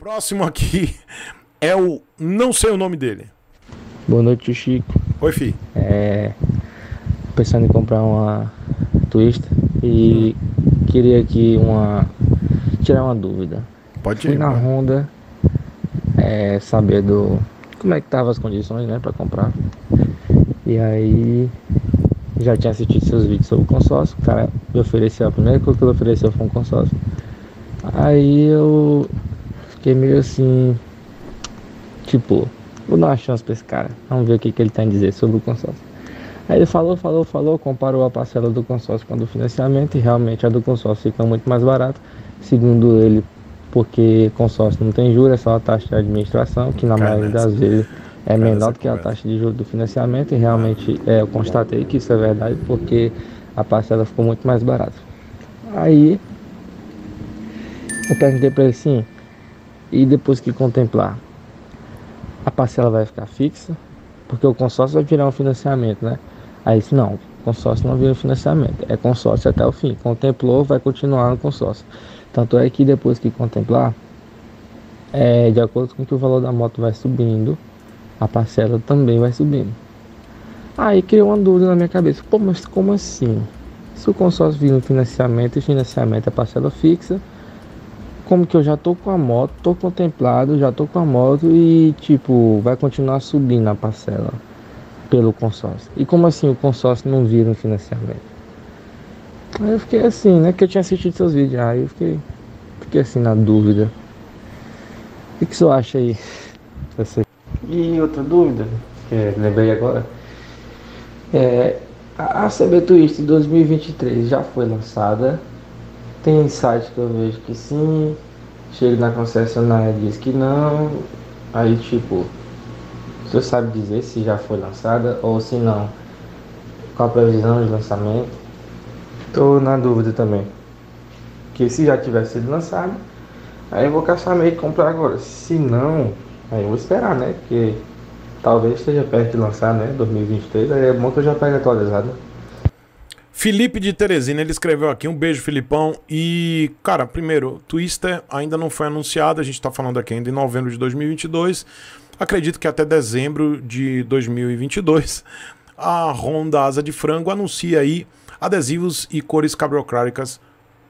Próximo aqui é o. Não sei o nome dele. Boa noite, Chico. Oi, Fi. É. Pensando em comprar uma Twister e queria aqui uma. tirar uma dúvida. Pode ir. Fui na Honda é, saber do. como é que estavam as condições, né, para comprar. E aí. Já tinha assistido seus vídeos sobre o consórcio. O cara me ofereceu, a primeira coisa que ele ofereceu foi um consórcio. Aí eu fiquei meio assim, tipo, vou dar uma chance pra esse cara, vamos ver o que, que ele tem a dizer sobre o consórcio. Aí ele falou, falou, falou, comparou a parcela do consórcio com a do financiamento e realmente a do consórcio fica muito mais barata, segundo ele, porque consórcio não tem juros, é só a taxa de administração, que na maioria né? das vezes é menor do que a taxa de juros do financiamento e realmente é, eu constatei que isso é verdade, porque a parcela ficou muito mais barata. Aí eu perguntei para ele sim, e depois que contemplar, a parcela vai ficar fixa, porque o consórcio vai virar um financiamento, né? Aí se não, consórcio não vira financiamento, é consórcio até o fim. Contemplou, vai continuar no consórcio. Tanto é que depois que contemplar, é, de acordo com que o valor da moto vai subindo, a parcela também vai subindo. Aí criou uma dúvida na minha cabeça, pô, mas como assim? Se o consórcio vira um financiamento e financiamento é parcela fixa, como que eu já tô com a moto, tô contemplado, já tô com a moto e tipo, vai continuar subindo a parcela pelo consórcio. E como assim o consórcio não vira um financiamento? Aí eu fiquei assim, né? Que eu tinha assistido seus vídeos. Aí eu fiquei, fiquei assim na dúvida. O que, você acha aí? Essa... E outra dúvida, que lembrei agora. É, a CB Twist 2023 já foi lançada tem sites que eu vejo que sim, chega na concessionária e diz que não. Aí tipo, você sabe dizer se já foi lançada ou se não? Qual a previsão de lançamento? Tô na dúvida também. Que se já tiver sido lançado, aí eu vou caçar meio que comprar agora. Se não, aí eu vou esperar, né? Porque talvez esteja perto de lançar, né? 2023, aí é bom que eu já pegue atualizado. Felipe de Teresina, ele escreveu aqui. Um beijo, Filipão. E, cara, primeiro, Twister ainda não foi anunciado. A gente tá falando aqui ainda em novembro de 2022. Acredito que até dezembro de 2022 a Honda Asa de Frango anuncia aí adesivos e cores cabriocráricas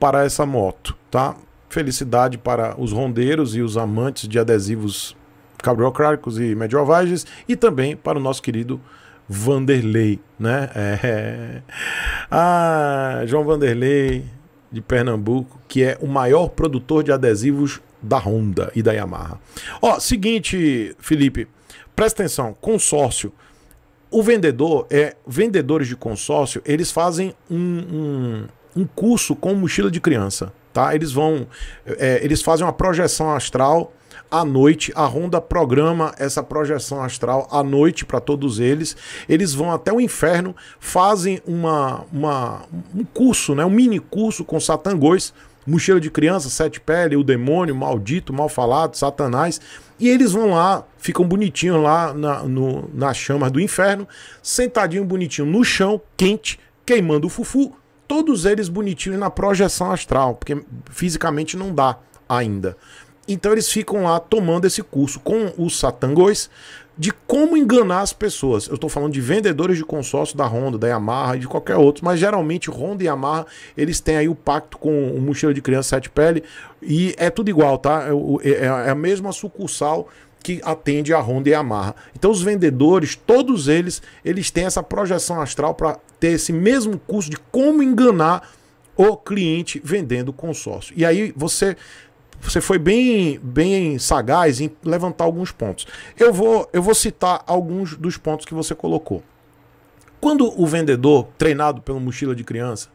para essa moto, tá? Felicidade para os rondeiros e os amantes de adesivos cabriocráricos e medievais e também para o nosso querido Vanderlei, né? É... Ah, João Vanderlei de Pernambuco, que é o maior produtor de adesivos da Honda e da Yamaha. Ó, seguinte, Felipe, presta atenção, consórcio. O vendedor é vendedores de consórcio, eles fazem um, um, um curso com mochila de criança, tá? Eles vão, é, eles fazem uma projeção astral à noite. A Honda programa essa projeção astral à noite para todos eles. Eles vão até o inferno, fazem uma, uma, um curso, né, um mini curso com satangões, mochila de criança, sete pele, o demônio, maldito, mal falado, satanás. E eles vão lá, ficam bonitinhos lá na, no, nas chamas do inferno, sentadinho bonitinho no chão, quente, queimando o fufu. Todos eles bonitinhos na projeção astral, porque fisicamente não dá ainda. Então eles ficam lá tomando esse curso com os satangões de como enganar as pessoas. Eu estou falando de vendedores de consórcio da Honda, da Yamaha e de qualquer outro, mas geralmente Honda e Yamaha eles têm aí o pacto com o mochila de criança sete pele e é tudo igual, tá? É, é, é, é a mesma sucursal que atende a Honda e a Yamaha. Então os vendedores, todos eles, eles têm essa projeção astral para ter esse mesmo curso de como enganar o cliente vendendo consórcio. E aí você você foi bem, bem sagaz em levantar alguns pontos. Eu vou, eu vou citar alguns dos pontos que você colocou. Quando o vendedor, treinado pelo mochila de criança,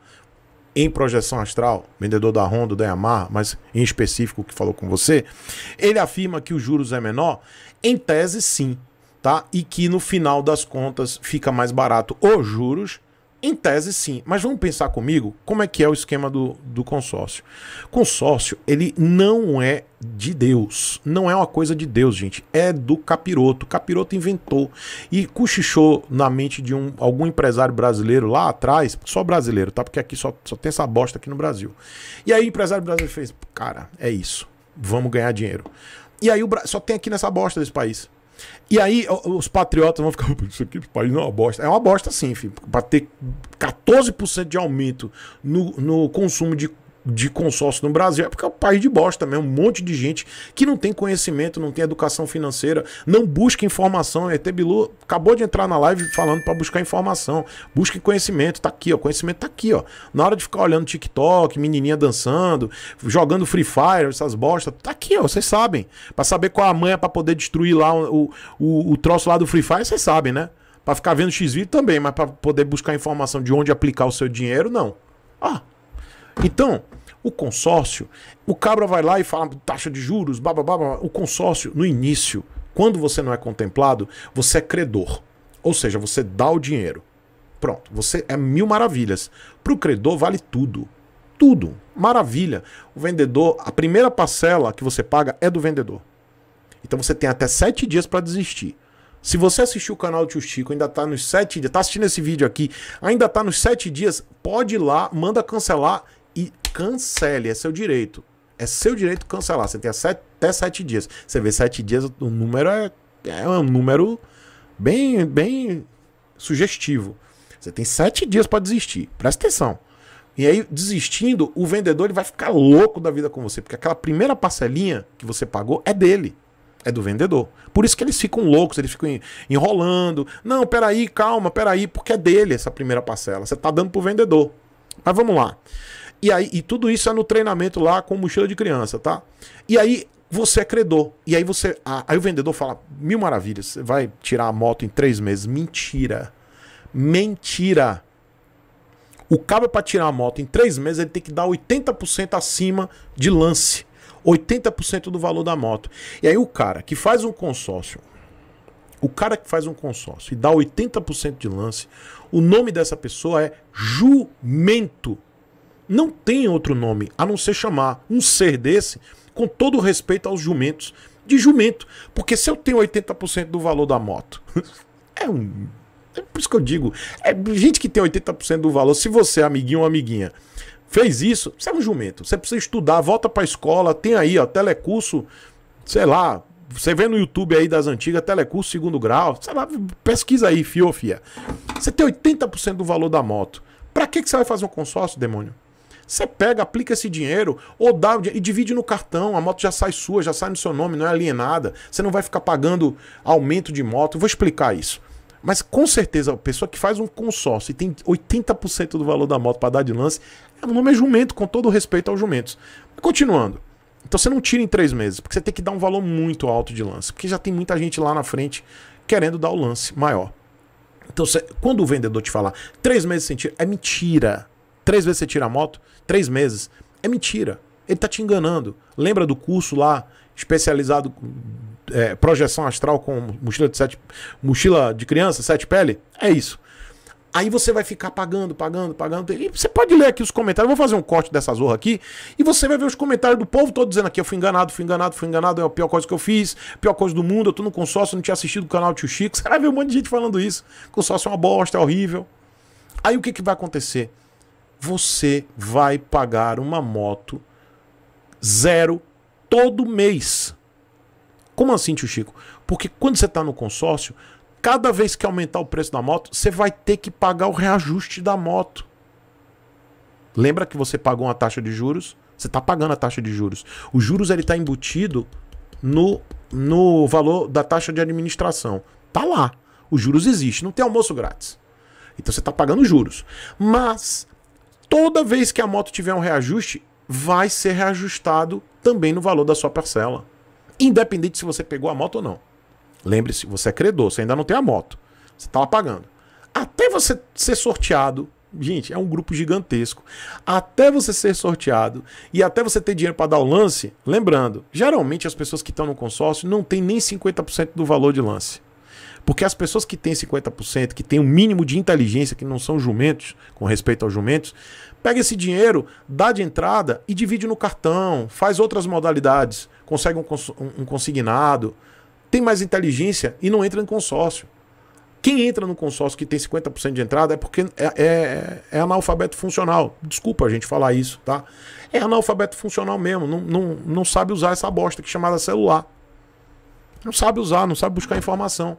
em projeção astral, vendedor da Honda, da Yamaha, mas em específico que falou com você, ele afirma que os juros é menor? Em tese, sim. Tá? E que no final das contas fica mais barato os juros em tese, sim, mas vamos pensar comigo como é que é o esquema do, do consórcio. Consórcio, ele não é de Deus, não é uma coisa de Deus, gente, é do capiroto. capiroto inventou e cochichou na mente de um, algum empresário brasileiro lá atrás, só brasileiro, tá? Porque aqui só, só tem essa bosta aqui no Brasil. E aí o empresário brasileiro fez, cara, é isso, vamos ganhar dinheiro. E aí o Bra... só tem aqui nessa bosta desse país. E aí os patriotas vão ficar, isso aqui o país não é uma bosta. É uma bosta sim, filho. ter 14% de aumento no, no consumo de de consórcio no Brasil é porque é um país de bosta mesmo. Um monte de gente que não tem conhecimento, não tem educação financeira, não busca informação. ET Bilu acabou de entrar na live falando para buscar informação. Busque conhecimento, tá aqui, ó. Conhecimento tá aqui, ó. Na hora de ficar olhando TikTok, menininha dançando, jogando Free Fire, essas bosta, tá aqui, ó. Vocês sabem. Para saber qual a manha para poder destruir lá o, o, o troço lá do Free Fire, vocês sabem, né? Para ficar vendo XV também, mas para poder buscar informação de onde aplicar o seu dinheiro, não. Ah. Então, o consórcio, o cabra vai lá e fala ah, taxa de juros, blá. O consórcio, no início, quando você não é contemplado, você é credor. Ou seja, você dá o dinheiro. Pronto, você é mil maravilhas. Para o credor, vale tudo. Tudo. Maravilha. O vendedor, a primeira parcela que você paga é do vendedor. Então você tem até sete dias para desistir. Se você assistiu o canal do Tio Chico, ainda tá nos sete dias, tá assistindo esse vídeo aqui, ainda tá nos sete dias, pode ir lá, manda cancelar cancele, é seu direito. É seu direito cancelar. Você tem até sete dias. Você vê sete dias, o número é, é um número bem, bem sugestivo. Você tem sete dias para desistir. Presta atenção. E aí, desistindo, o vendedor ele vai ficar louco da vida com você, porque aquela primeira parcelinha que você pagou é dele, é do vendedor. Por isso que eles ficam loucos, eles ficam enrolando. Não, peraí, calma, peraí, porque é dele essa primeira parcela. Você está dando pro vendedor. Mas vamos lá. E aí e tudo isso é no treinamento lá com mochila de criança, tá? E aí você é credor. E aí você. Aí o vendedor fala: mil maravilhas, você vai tirar a moto em três meses. Mentira. Mentira. O cabo é para tirar a moto em três meses, ele tem que dar 80% acima de lance. 80% do valor da moto. E aí o cara que faz um consórcio, o cara que faz um consórcio e dá 80% de lance, o nome dessa pessoa é jumento. Não tem outro nome a não ser chamar um ser desse, com todo respeito aos jumentos, de jumento. Porque se eu tenho 80% do valor da moto, é um. É por isso que eu digo, é gente que tem 80% do valor. Se você, é amiguinho ou amiguinha, fez isso, você é um jumento. Você precisa estudar, volta para a escola, tem aí, ó, telecurso, sei lá, você vê no YouTube aí das antigas, telecurso segundo grau, sei lá, pesquisa aí, fiofia. fia. Você tem 80% do valor da moto. Para que, que você vai fazer um consórcio, demônio? Você pega, aplica esse dinheiro ou dá e divide no cartão. A moto já sai sua, já sai no seu nome, não é alienada. Você não vai ficar pagando aumento de moto. Eu vou explicar isso. Mas com certeza, a pessoa que faz um consórcio e tem 80% do valor da moto para dar de lance, o nome é jumento, com todo respeito aos jumentos. Continuando. Então você não tira em três meses, porque você tem que dar um valor muito alto de lance, porque já tem muita gente lá na frente querendo dar o lance maior. Então, você, quando o vendedor te falar três meses sem tirar, é mentira. Três vezes você tira a moto, três meses. É mentira. Ele está te enganando. Lembra do curso lá especializado é, projeção astral com mochila de sete, mochila de criança, sete pele? É isso. Aí você vai ficar pagando, pagando, pagando. E você pode ler aqui os comentários. Eu vou fazer um corte dessa zorra aqui. E você vai ver os comentários do povo todo dizendo aqui: eu fui enganado, fui enganado, fui enganado. É a pior coisa que eu fiz, pior coisa do mundo. Eu tô no consórcio, não tinha assistido o canal Tio Chico. será que ver um monte de gente falando isso. Consórcio é uma bosta, é horrível. Aí o que, que vai acontecer? você vai pagar uma moto zero todo mês. Como assim, tio Chico? Porque quando você está no consórcio, cada vez que aumentar o preço da moto, você vai ter que pagar o reajuste da moto. Lembra que você pagou uma taxa de juros? Você está pagando a taxa de juros. O juros ele está embutido no, no valor da taxa de administração. Tá lá. Os juros existe, não tem almoço grátis. Então você está pagando juros. Mas Toda vez que a moto tiver um reajuste, vai ser reajustado também no valor da sua parcela. Independente se você pegou a moto ou não. Lembre-se, você é credor, você ainda não tem a moto. Você estava tá pagando. Até você ser sorteado Gente, é um grupo gigantesco. Até você ser sorteado e até você ter dinheiro para dar o lance, lembrando, geralmente as pessoas que estão no consórcio não têm nem 50% do valor de lance. Porque as pessoas que têm 50%, que têm um mínimo de inteligência, que não são jumentos, com respeito aos jumentos, pega esse dinheiro, dá de entrada e divide no cartão, faz outras modalidades, consegue um, um consignado, tem mais inteligência e não entra em consórcio. Quem entra no consórcio que tem 50% de entrada é porque é, é, é, analfabeto funcional. Desculpa a gente falar isso, tá? É analfabeto funcional mesmo. Não, não, não sabe usar essa bosta que é chamada celular. Não sabe usar, não sabe buscar informação.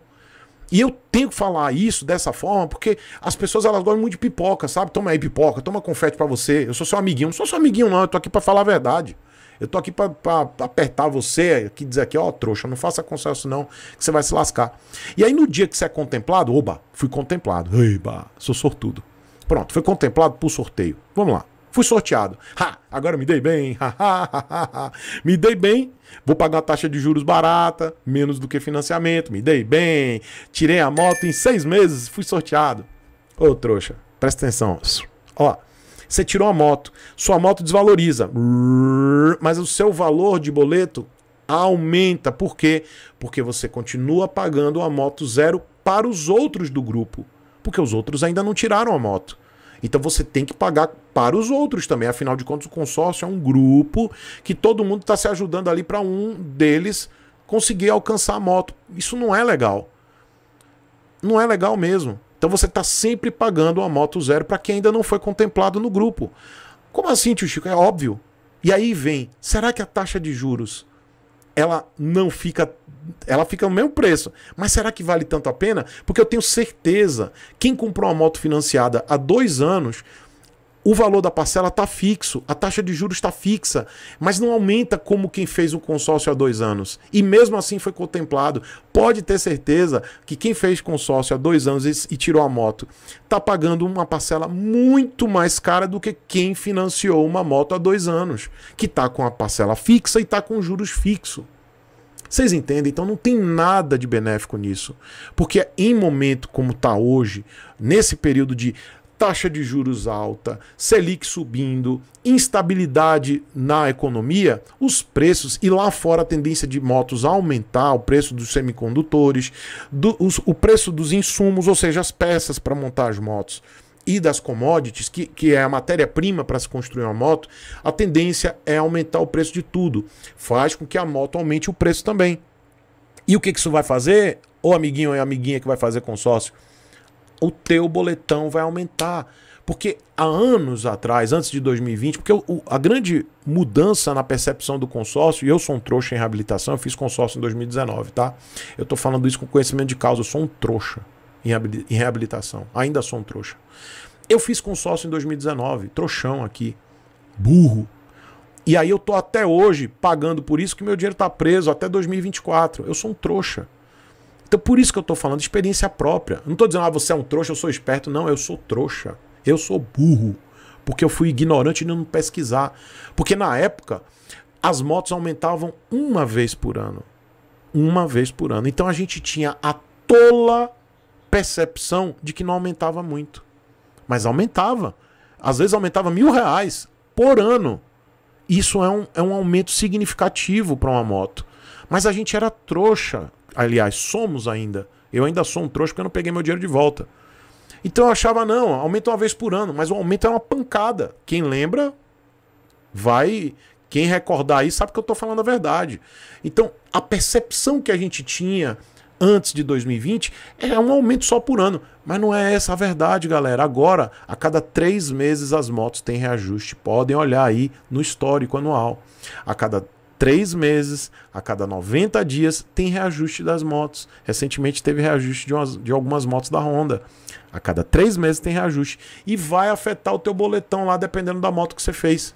E eu tenho que falar isso dessa forma, porque as pessoas elas gostam muito de pipoca, sabe? Toma aí pipoca, toma confete para você. Eu sou seu amiguinho, não sou seu amiguinho não, eu tô aqui para falar a verdade. Eu tô aqui para apertar você, aqui dizer aqui, ó, oh, trouxa, não faça consenso não, que você vai se lascar. E aí no dia que você é contemplado, oba, fui contemplado. Eba, sou sortudo. Pronto, foi contemplado por sorteio. Vamos lá. Fui sorteado. Ha, agora me dei bem. Ha, me dei bem. Vou pagar a taxa de juros barata, menos do que financiamento. Me dei bem. Tirei a moto em seis meses. Fui sorteado. Ô, trouxa, presta atenção. Ó, você tirou a moto. Sua moto desvaloriza. Mas o seu valor de boleto aumenta. Por quê? Porque você continua pagando a moto zero para os outros do grupo. Porque os outros ainda não tiraram a moto. Então você tem que pagar para os outros também. Afinal de contas, o consórcio é um grupo que todo mundo está se ajudando ali para um deles conseguir alcançar a moto. Isso não é legal. Não é legal mesmo. Então você está sempre pagando uma moto zero para quem ainda não foi contemplado no grupo. Como assim, tio Chico? É óbvio. E aí vem, será que a taxa de juros ela não fica ela fica no mesmo preço. Mas será que vale tanto a pena? Porque eu tenho certeza, quem comprou uma moto financiada há dois anos o valor da parcela está fixo, a taxa de juros está fixa, mas não aumenta como quem fez um consórcio há dois anos. E mesmo assim foi contemplado. Pode ter certeza que quem fez consórcio há dois anos e, e tirou a moto está pagando uma parcela muito mais cara do que quem financiou uma moto há dois anos, que está com a parcela fixa e está com juros fixos. Vocês entendem? Então não tem nada de benéfico nisso. Porque em momento como está hoje, nesse período de taxa de juros alta, Selic subindo, instabilidade na economia, os preços e lá fora a tendência de motos aumentar, o preço dos semicondutores, do, os, o preço dos insumos, ou seja, as peças para montar as motos e das commodities, que, que é a matéria-prima para se construir uma moto, a tendência é aumentar o preço de tudo. Faz com que a moto aumente o preço também. E o que, que isso vai fazer? Ô amiguinho e amiguinha que vai fazer consórcio, o teu boletão vai aumentar. Porque há anos atrás, antes de 2020, porque o, o, a grande mudança na percepção do consórcio, e eu sou um trouxa em reabilitação, eu fiz consórcio em 2019, tá? Eu tô falando isso com conhecimento de causa, eu sou um trouxa em, em reabilitação, ainda sou um trouxa. Eu fiz consórcio em 2019, trouxão aqui, burro. E aí eu tô até hoje pagando por isso que meu dinheiro tá preso até 2024. Eu sou um trouxa. Então, por isso que eu estou falando experiência própria. não estou dizendo, ah, você é um trouxa, eu sou esperto. Não, eu sou trouxa. Eu sou burro. Porque eu fui ignorante de não pesquisar. Porque na época, as motos aumentavam uma vez por ano. Uma vez por ano. Então a gente tinha a tola percepção de que não aumentava muito. Mas aumentava. Às vezes aumentava mil reais por ano. Isso é um, é um aumento significativo para uma moto. Mas a gente era trouxa, Aliás, somos ainda. Eu ainda sou um trouxa porque eu não peguei meu dinheiro de volta. Então eu achava, não, aumenta uma vez por ano, mas o aumento é uma pancada. Quem lembra, vai. Quem recordar aí sabe que eu estou falando a verdade. Então, a percepção que a gente tinha antes de 2020 é um aumento só por ano. Mas não é essa a verdade, galera. Agora, a cada três meses as motos têm reajuste. Podem olhar aí no histórico anual. A cada três meses, a cada 90 dias, tem reajuste das motos. Recentemente teve reajuste de, umas, de algumas motos da Honda. A cada três meses tem reajuste. E vai afetar o teu boletão lá, dependendo da moto que você fez.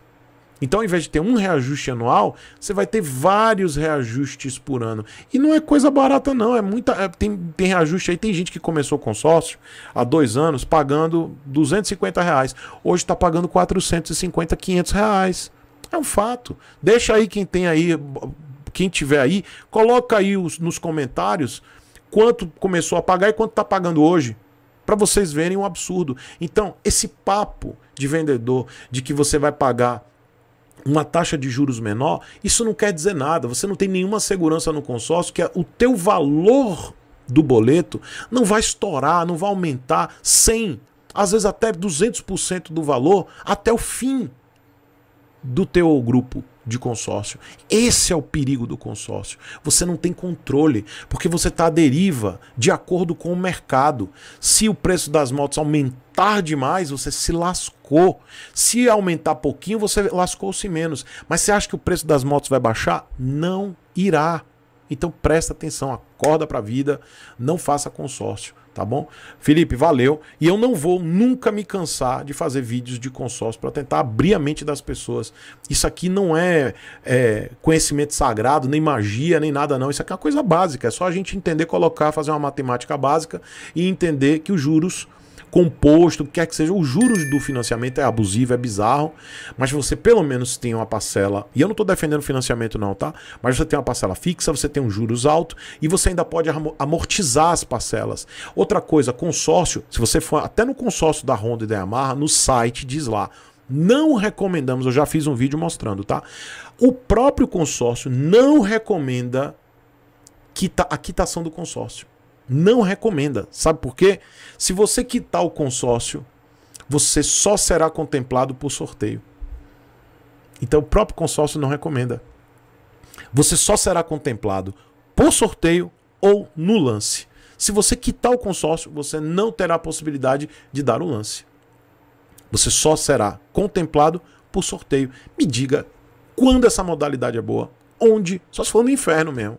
Então, ao invés de ter um reajuste anual, você vai ter vários reajustes por ano. E não é coisa barata, não. É muita. É, tem, tem reajuste aí. Tem gente que começou consórcio há dois anos pagando 250 reais. Hoje está pagando 450, 500 reais. É um fato. Deixa aí quem tem aí, quem tiver aí, coloca aí os, nos comentários quanto começou a pagar e quanto está pagando hoje. Para vocês verem um absurdo. Então, esse papo de vendedor de que você vai pagar uma taxa de juros menor, isso não quer dizer nada. Você não tem nenhuma segurança no consórcio que o teu valor do boleto não vai estourar, não vai aumentar 100, às vezes até 200% do valor até o fim do teu grupo de consórcio. Esse é o perigo do consórcio. Você não tem controle, porque você está à deriva de acordo com o mercado. Se o preço das motos aumentar demais, você se lascou. Se aumentar pouquinho, você lascou-se menos. Mas você acha que o preço das motos vai baixar? Não irá. Então presta atenção, acorda para a vida, não faça consórcio tá bom? Felipe, valeu. E eu não vou nunca me cansar de fazer vídeos de consórcio para tentar abrir a mente das pessoas. Isso aqui não é, é, conhecimento sagrado, nem magia, nem nada não. Isso aqui é uma coisa básica. É só a gente entender, colocar, fazer uma matemática básica e entender que os juros composto, quer que seja. Os juros do financiamento é abusivo, é bizarro, mas você pelo menos tem uma parcela. E eu não estou defendendo financiamento, não, tá? Mas você tem uma parcela fixa, você tem um juros alto e você ainda pode amortizar as parcelas. Outra coisa, consórcio, se você for até no consórcio da Honda e da Yamaha, no site diz lá. Não recomendamos, eu já fiz um vídeo mostrando, tá? O próprio consórcio não recomenda a quitação do consórcio não recomenda. Sabe por quê? Se você quitar o consórcio, você só será contemplado por sorteio. Então o próprio consórcio não recomenda. Você só será contemplado por sorteio ou no lance. Se você quitar o consórcio, você não terá a possibilidade de dar o lance. Você só será contemplado por sorteio. Me diga quando essa modalidade é boa, onde, só se for no inferno mesmo.